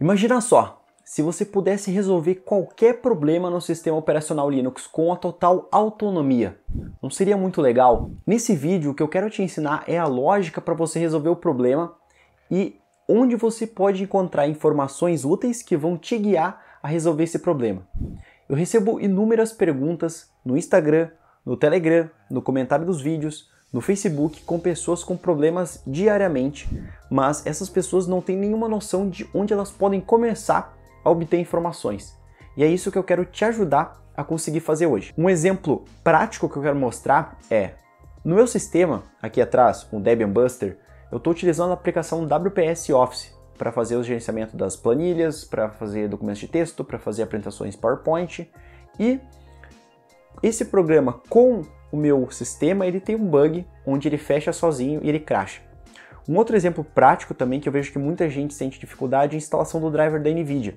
Imagina só, se você pudesse resolver qualquer problema no sistema operacional Linux com a total autonomia. Não seria muito legal? Nesse vídeo, o que eu quero te ensinar é a lógica para você resolver o problema e onde você pode encontrar informações úteis que vão te guiar a resolver esse problema. Eu recebo inúmeras perguntas no Instagram, no Telegram, no comentário dos vídeos no Facebook com pessoas com problemas diariamente, mas essas pessoas não têm nenhuma noção de onde elas podem começar a obter informações. E é isso que eu quero te ajudar a conseguir fazer hoje. Um exemplo prático que eu quero mostrar é: no meu sistema, aqui atrás, o Debian Buster, eu estou utilizando a aplicação WPS Office para fazer o gerenciamento das planilhas, para fazer documentos de texto, para fazer apresentações PowerPoint e esse programa com o meu sistema ele tem um bug onde ele fecha sozinho e ele crasha. Um outro exemplo prático também que eu vejo que muita gente sente dificuldade é a instalação do driver da NVIDIA.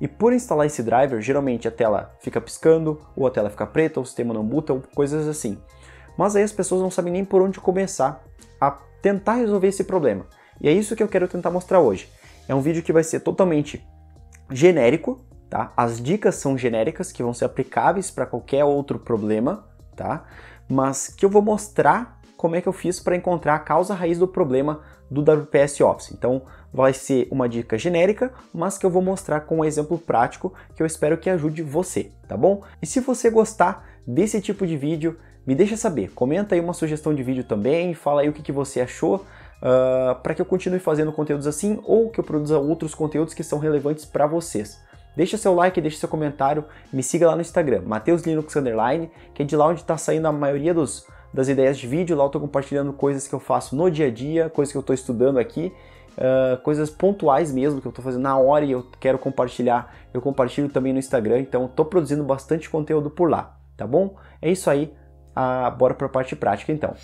E por instalar esse driver, geralmente a tela fica piscando, ou a tela fica preta, ou o sistema não bota ou coisas assim. Mas aí as pessoas não sabem nem por onde começar a tentar resolver esse problema. E é isso que eu quero tentar mostrar hoje. É um vídeo que vai ser totalmente genérico, tá? As dicas são genéricas que vão ser aplicáveis para qualquer outro problema, tá? Mas que eu vou mostrar como é que eu fiz para encontrar a causa raiz do problema do WPS Office. Então, vai ser uma dica genérica, mas que eu vou mostrar com um exemplo prático que eu espero que ajude você, tá bom? E se você gostar desse tipo de vídeo, me deixa saber, comenta aí uma sugestão de vídeo também, fala aí o que, que você achou, uh, ah, para que eu continue fazendo conteúdos assim ou que eu produza outros conteúdos que são relevantes para vocês. Deixa seu like, deixa seu comentário, me siga lá no Instagram, MateusLinux Underline, que é de lá onde está saindo a maioria dos, das ideias de vídeo, lá eu estou compartilhando coisas que eu faço no dia a dia, coisas que eu estou estudando aqui, uh, coisas pontuais mesmo que eu estou fazendo na hora e eu quero compartilhar, eu compartilho também no Instagram, então estou produzindo bastante conteúdo por lá, tá bom? É isso aí, uh, bora para a parte prática então.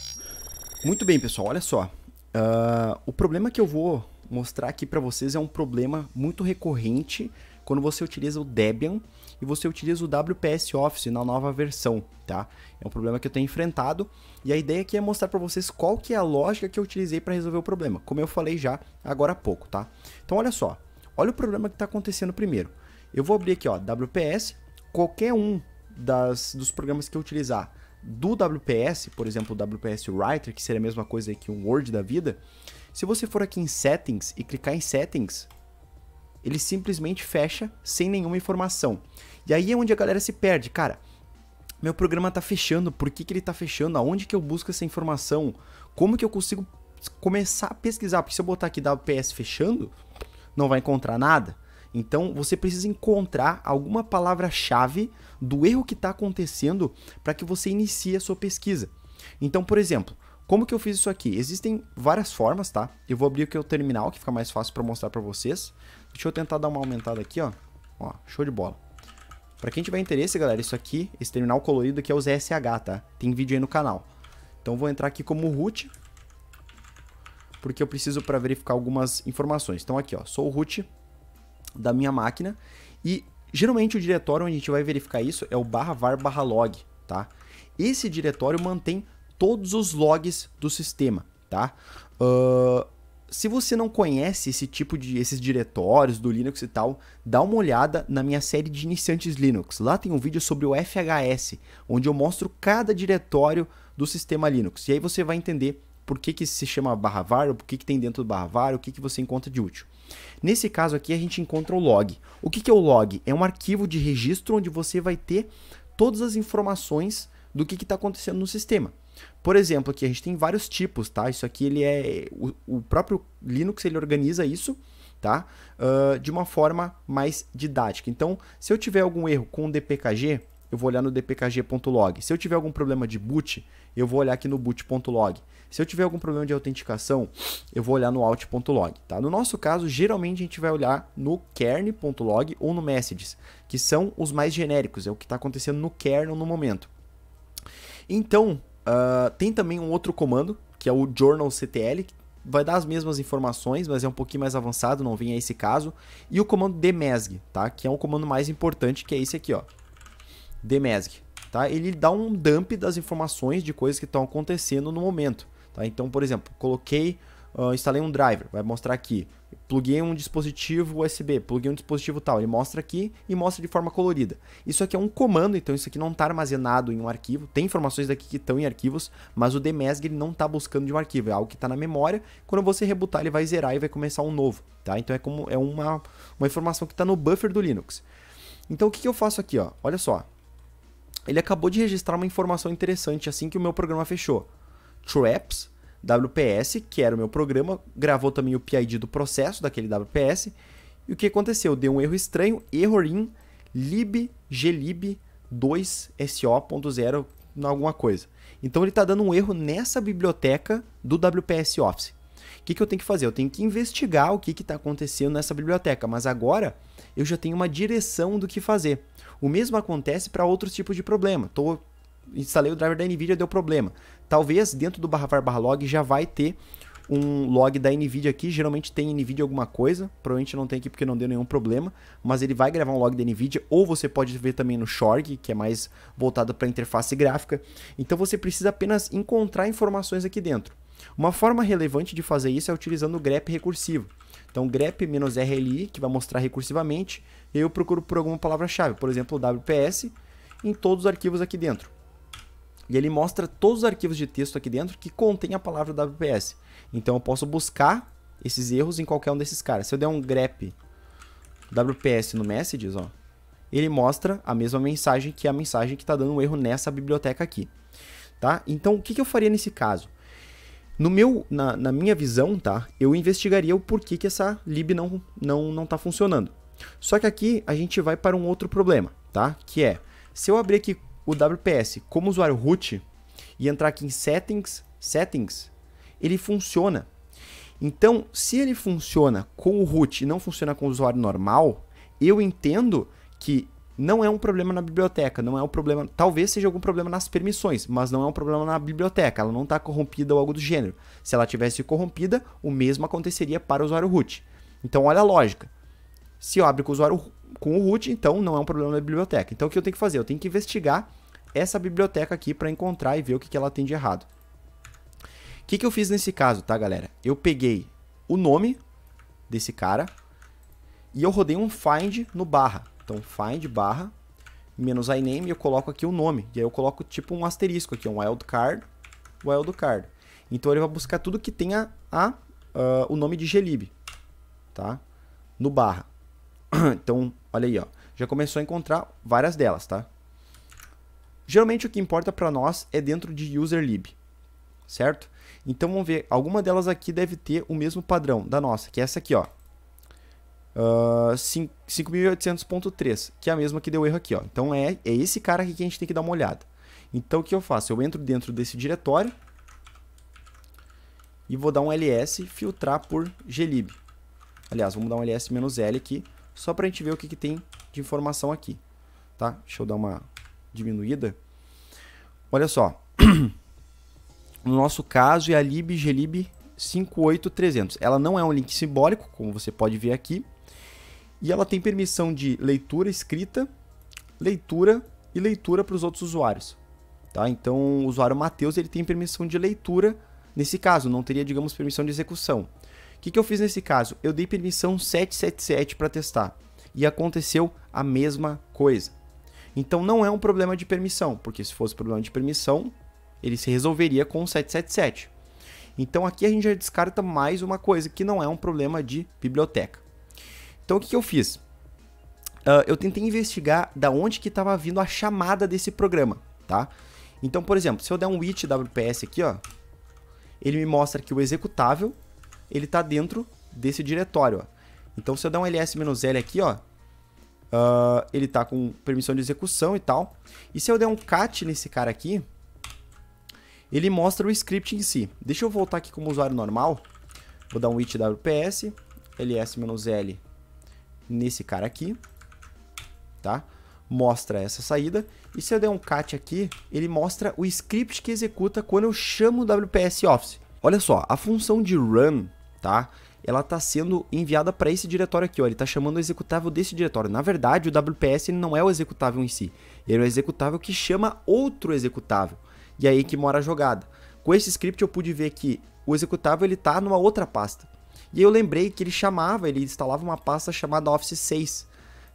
Muito bem pessoal, olha só, uh, o problema que eu vou mostrar aqui para vocês é um problema muito recorrente quando você utiliza o Debian e você utiliza o WPS Office na nova versão, tá? É um problema que eu tenho enfrentado e a ideia aqui é mostrar para vocês qual que é a lógica que eu utilizei para resolver o problema, como eu falei já agora há pouco, tá? Então olha só, olha o problema que está acontecendo primeiro. Eu vou abrir aqui, ó, WPS, qualquer um das, dos programas que eu utilizar do WPS, por exemplo, o WPS Writer, que seria a mesma coisa que um Word da vida, se você for aqui em Settings e clicar em Settings, ele simplesmente fecha sem nenhuma informação. E aí é onde a galera se perde, cara. Meu programa tá fechando, por que, que ele tá fechando? Aonde que eu busco essa informação? Como que eu consigo começar a pesquisar? Porque se eu botar aqui WPS fechando, não vai encontrar nada. Então você precisa encontrar alguma palavra-chave do erro que está acontecendo para que você inicie a sua pesquisa. Então, por exemplo, como que eu fiz isso aqui? Existem várias formas, tá? Eu vou abrir aqui o terminal, que fica mais fácil para mostrar para vocês. Deixa eu tentar dar uma aumentada aqui, ó. Ó, show de bola. Para quem tiver interesse, galera, isso aqui, esse terminal colorido aqui é o ZSH, tá? Tem vídeo aí no canal. Então vou entrar aqui como root, porque eu preciso para verificar algumas informações. Então aqui, ó, sou o root da minha máquina e geralmente o diretório onde a gente vai verificar isso é o barra var barra log, tá? Esse diretório mantém todos os logs do sistema, tá? Uh, se você não conhece esse tipo de esses diretórios do Linux e tal, dá uma olhada na minha série de iniciantes Linux. Lá tem um vídeo sobre o FHS, onde eu mostro cada diretório do sistema Linux. E aí você vai entender por que, que se chama barra var, o que, que tem dentro do barra var, o que, que você encontra de útil. Nesse caso aqui a gente encontra o log. O que, que é o log? É um arquivo de registro onde você vai ter todas as informações do que está acontecendo no sistema. Por exemplo, aqui a gente tem vários tipos, tá? Isso aqui ele é o, o próprio Linux ele organiza isso, tá? Uh, de uma forma mais didática. Então, se eu tiver algum erro com o dpkg, eu vou olhar no dpkg.log. Se eu tiver algum problema de boot, eu vou olhar aqui no boot.log. Se eu tiver algum problema de autenticação, eu vou olhar no alt.log, tá? No nosso caso, geralmente a gente vai olhar no kern.log ou no messages, que são os mais genéricos, é o que está acontecendo no kernel no momento. Então, Uh, tem também um outro comando, que é o Journal CTL, que vai dar as mesmas informações, mas é um pouquinho mais avançado, não vem a esse caso. E o comando DMESG, tá? Que é um comando mais importante, que é esse aqui, ó. Demesg, tá? Ele dá um dump das informações de coisas que estão acontecendo no momento, tá? Então, por exemplo, coloquei uh, instalei um driver, vai mostrar aqui. Pluguei um dispositivo USB, pluguei um dispositivo tal, ele mostra aqui e mostra de forma colorida. Isso aqui é um comando, então isso aqui não está armazenado em um arquivo. Tem informações daqui que estão em arquivos, mas o DMESG ele não está buscando de um arquivo, é algo que está na memória. Quando você rebutar, ele vai zerar e vai começar um novo, tá? Então é como é uma, uma informação que está no buffer do Linux. Então o que, que eu faço aqui, ó? Olha só, ele acabou de registrar uma informação interessante assim que o meu programa fechou. Traps WPS, que era o meu programa, gravou também o PID do processo daquele WPS. E o que aconteceu? Deu um erro estranho, error in libglib 2so.0 alguma coisa. Então ele está dando um erro nessa biblioteca do WPS Office. O que, que eu tenho que fazer? Eu tenho que investigar o que está acontecendo nessa biblioteca, mas agora eu já tenho uma direção do que fazer. O mesmo acontece para outros tipos de problema. Estou instalei o driver da NVIDIA, deu problema. Talvez dentro do barra var barra log já vai ter um log da NVIDIA aqui, geralmente tem NVIDIA alguma coisa, provavelmente não tem aqui porque não deu nenhum problema, mas ele vai gravar um log da NVIDIA, ou você pode ver também no Shorg, que é mais voltado para interface gráfica, então você precisa apenas encontrar informações aqui dentro. Uma forma relevante de fazer isso é utilizando o grep recursivo. Então, grep-rli, que vai mostrar recursivamente, e eu procuro por alguma palavra-chave, por exemplo, WPS, em todos os arquivos aqui dentro e ele mostra todos os arquivos de texto aqui dentro que contém a palavra WPS. Então eu posso buscar esses erros em qualquer um desses caras. Se eu der um grep WPS no messages, ó, ele mostra a mesma mensagem que a mensagem que está dando um erro nessa biblioteca aqui. Tá? Então, o que, que eu faria nesse caso? No meu, na, na, minha visão, tá? Eu investigaria o porquê que essa lib não, não, não tá funcionando. Só que aqui a gente vai para um outro problema, tá? Que é, se eu abrir aqui o WPS como usuário root e entrar aqui em settings, settings, ele funciona. Então, se ele funciona com o root e não funciona com o usuário normal, eu entendo que não é um problema na biblioteca, não é um problema, talvez seja algum problema nas permissões, mas não é um problema na biblioteca, ela não está corrompida ou algo do gênero. Se ela tivesse corrompida, o mesmo aconteceria para o usuário root. Então olha a lógica. Se eu abro com o usuário com o root, então não é um problema da biblioteca. Então o que eu tenho que fazer? Eu tenho que investigar essa biblioteca aqui para encontrar e ver o que, que ela tem de errado. O que, que eu fiz nesse caso, tá, galera? Eu peguei o nome desse cara e eu rodei um find no barra. Então find barra menos iname e eu coloco aqui o nome. E aí eu coloco tipo um asterisco aqui, um wildcard, wildcard. Então ele vai buscar tudo que tenha a, uh, o nome de glib, tá? No barra. então Olha aí, ó. Já começou a encontrar várias delas, tá? Geralmente o que importa para nós é dentro de userlib, certo? Então vamos ver, alguma delas aqui deve ter o mesmo padrão da nossa, que é essa aqui, ó. Uh, ah, 5800.3, que é a mesma que deu erro aqui, ó. Então é, é esse cara aqui que a gente tem que dar uma olhada. Então o que eu faço? Eu entro dentro desse diretório e vou dar um ls filtrar por glib. Aliás, vamos dar um ls-l aqui só para a gente ver o que, que tem de informação aqui. Tá? Deixa eu dar uma diminuída. Olha só. No nosso caso é a libglib 58300. Ela não é um link simbólico, como você pode ver aqui. E ela tem permissão de leitura escrita, leitura e leitura para os outros usuários. Tá? Então, o usuário Matheus ele tem permissão de leitura nesse caso, não teria, digamos, permissão de execução que, que eu fiz nesse caso? Eu dei permissão 777 para testar e aconteceu a mesma coisa. Então não é um problema de permissão, porque se fosse problema de permissão, ele se resolveria com 777. Então aqui a gente já descarta mais uma coisa que não é um problema de biblioteca. Então o que, que eu fiz? Uh, eu tentei investigar da onde que estava vindo a chamada desse programa, tá? Então, por exemplo, se eu der um it wps aqui, ó, ele me mostra que o executável ele está dentro desse diretório. Ó. Então, se eu dar um ls-l aqui, ó, uh, ele está com permissão de execução e tal. E se eu der um cat nesse cara aqui, ele mostra o script em si. Deixa eu voltar aqui como usuário normal. Vou dar um wps ls-l nesse cara aqui, tá? Mostra essa saída. E se eu der um cat aqui, ele mostra o script que executa quando eu chamo o WPS Office. Olha só, a função de run tá? Ela está sendo enviada para esse diretório aqui, ó. Ele está chamando o executável desse diretório. Na verdade, o WPS não é o executável em si. Ele é o executável que chama outro executável. E é aí que mora a jogada. Com esse script eu pude ver que o executável ele tá numa outra pasta. E eu lembrei que ele chamava, ele instalava uma pasta chamada Office 6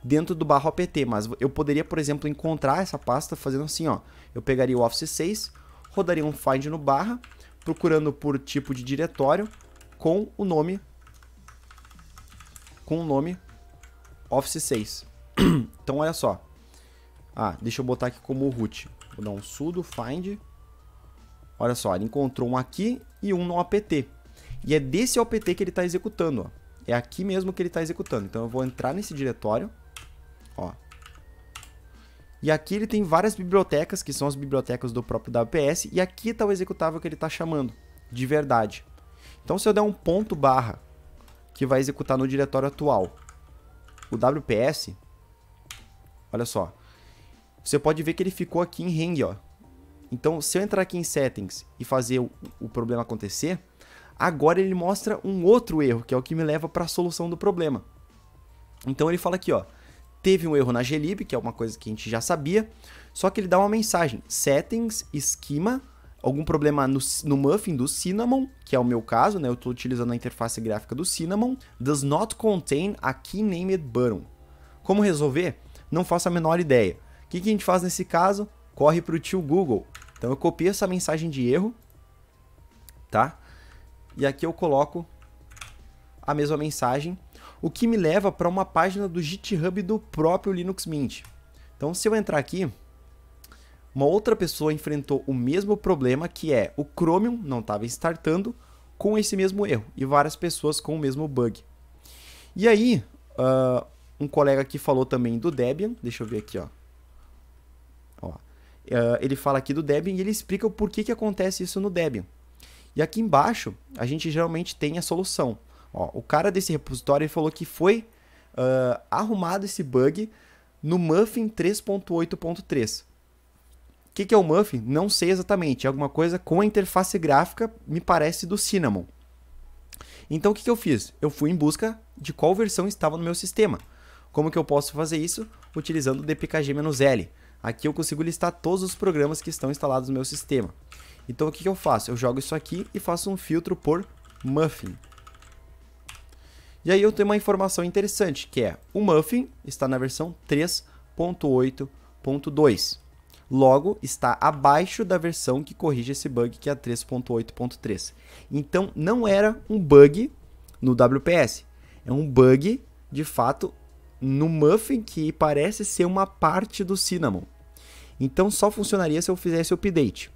dentro do barro apt, mas eu poderia, por exemplo, encontrar essa pasta fazendo assim, ó. Eu pegaria o Office 6, rodaria um find no barra, procurando por tipo de diretório, com o nome com o nome Office 6. então olha só. Ah, deixa eu botar aqui como root. Vou dar um sudo find. Olha só, ele encontrou um aqui e um no apt. E é desse apt que ele está executando, ó. É aqui mesmo que ele está executando. Então eu vou entrar nesse diretório, ó. E aqui ele tem várias bibliotecas, que são as bibliotecas do próprio WPS, e aqui está o executável que ele está chamando, de verdade. Então, se eu der um ponto barra que vai executar no diretório atual o WPS, olha só, você pode ver que ele ficou aqui em hang, ó. Então, se eu entrar aqui em settings e fazer o, o problema acontecer, agora ele mostra um outro erro, que é o que me leva para a solução do problema. Então ele fala aqui, ó, teve um erro na glib, que é uma coisa que a gente já sabia, só que ele dá uma mensagem, settings, schema algum problema no, no muffin do Cinnamon, que é o meu caso, né? Eu estou utilizando a interface gráfica do Cinnamon, does not contain a key named button. Como resolver? Não faço a menor ideia. O que, que a gente faz nesse caso? Corre para o tio Google. Então eu copio essa mensagem de erro, tá? E aqui eu coloco a mesma mensagem, o que me leva para uma página do GitHub do próprio Linux Mint. Então se eu entrar aqui, uma outra pessoa enfrentou o mesmo problema, que é o Chromium não estava startando com esse mesmo erro, e várias pessoas com o mesmo bug. E aí, uh, um colega aqui falou também do Debian, deixa eu ver aqui, ó. ó. Uh, ele fala aqui do Debian e ele explica o porquê que acontece isso no Debian. E aqui embaixo, a gente geralmente tem a solução. Ó, o cara desse repositório falou que foi uh, arrumado esse bug no Muffin 3.8.3 que, que é o Muffin? Não sei exatamente. É alguma coisa com a interface gráfica, me parece, do Cinnamon. Então o que, que eu fiz? Eu fui em busca de qual versão estava no meu sistema. Como que eu posso fazer isso? Utilizando o dpkg-l. Aqui eu consigo listar todos os programas que estão instalados no meu sistema. Então o que, que eu faço? Eu jogo isso aqui e faço um filtro por Muffin. E aí eu tenho uma informação interessante, que é o Muffin está na versão 3.8.2. Logo, está abaixo da versão que corrige esse bug, que é a 3.8.3. Então, não era um bug no WPS. É um bug, de fato, no Muffin, que parece ser uma parte do Cinnamon. Então, só funcionaria se eu fizesse o update.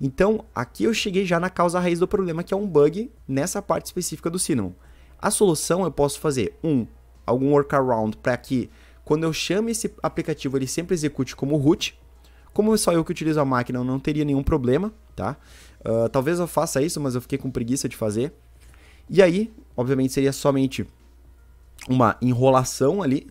Então, aqui eu cheguei já na causa raiz do problema, que é um bug nessa parte específica do Cinnamon. A solução eu posso fazer, um, algum workaround para que quando eu chame esse aplicativo ele sempre execute como root, como só eu que utilizo a máquina, eu não teria nenhum problema, tá? Uh, talvez eu faça isso, mas eu fiquei com preguiça de fazer. E aí, obviamente, seria somente uma enrolação ali.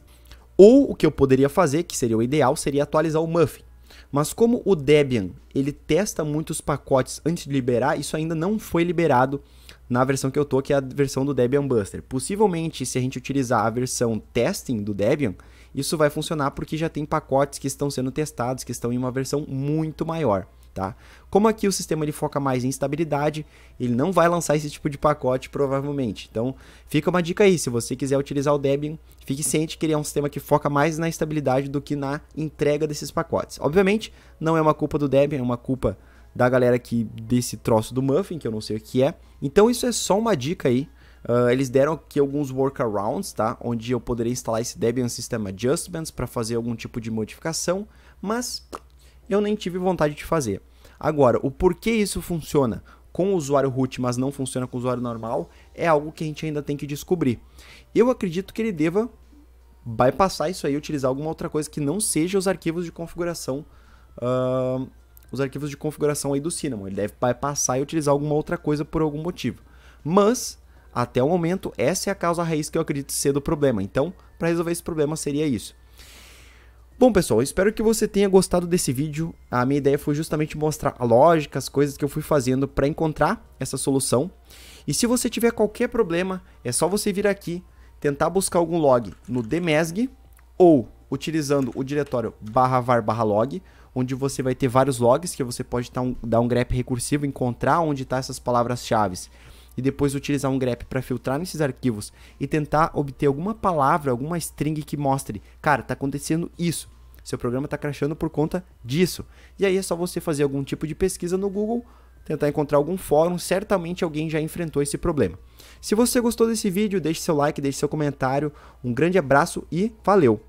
Ou o que eu poderia fazer, que seria o ideal, seria atualizar o Muffin. Mas como o Debian ele testa muitos pacotes antes de liberar, isso ainda não foi liberado na versão que eu tô, que é a versão do Debian Buster. Possivelmente, se a gente utilizar a versão testing do Debian, isso vai funcionar porque já tem pacotes que estão sendo testados, que estão em uma versão muito maior. Tá? Como aqui o sistema ele foca mais em estabilidade, ele não vai lançar esse tipo de pacote provavelmente. Então, fica uma dica aí, se você quiser utilizar o Debian, fique ciente que ele é um sistema que foca mais na estabilidade do que na entrega desses pacotes. Obviamente, não é uma culpa do Debian, é uma culpa da galera que desse troço do Muffin, que eu não sei o que é. Então, isso é só uma dica aí Uh, eles deram aqui alguns workarounds, tá? Onde eu poderia instalar esse Debian System Adjustments para fazer algum tipo de modificação, mas eu nem tive vontade de fazer. Agora, o porquê isso funciona com o usuário root, mas não funciona com o usuário normal, é algo que a gente ainda tem que descobrir. Eu acredito que ele deva bypassar isso aí utilizar alguma outra coisa que não seja os arquivos de configuração uh, os arquivos de configuração aí do Cinnamon. Ele deve bypassar e utilizar alguma outra coisa por algum motivo. Mas até o momento, essa é a causa raiz que eu acredito ser do problema. Então, para resolver esse problema seria isso. Bom, pessoal, espero que você tenha gostado desse vídeo. A minha ideia foi justamente mostrar a lógica, as coisas que eu fui fazendo para encontrar essa solução. E se você tiver qualquer problema, é só você vir aqui, tentar buscar algum log no DMESG ou utilizando o diretório barra var barra log, onde você vai ter vários logs que você pode tá dar um grep recursivo, encontrar onde está essas palavras-chave e depois utilizar um grep para filtrar nesses arquivos e tentar obter alguma palavra, alguma string que mostre, cara, tá acontecendo isso. Seu programa está crashando por conta disso. E aí é só você fazer algum tipo de pesquisa no Google, tentar encontrar algum fórum, certamente alguém já enfrentou esse problema. Se você gostou desse vídeo, deixe seu like, deixe seu comentário. Um grande abraço e valeu!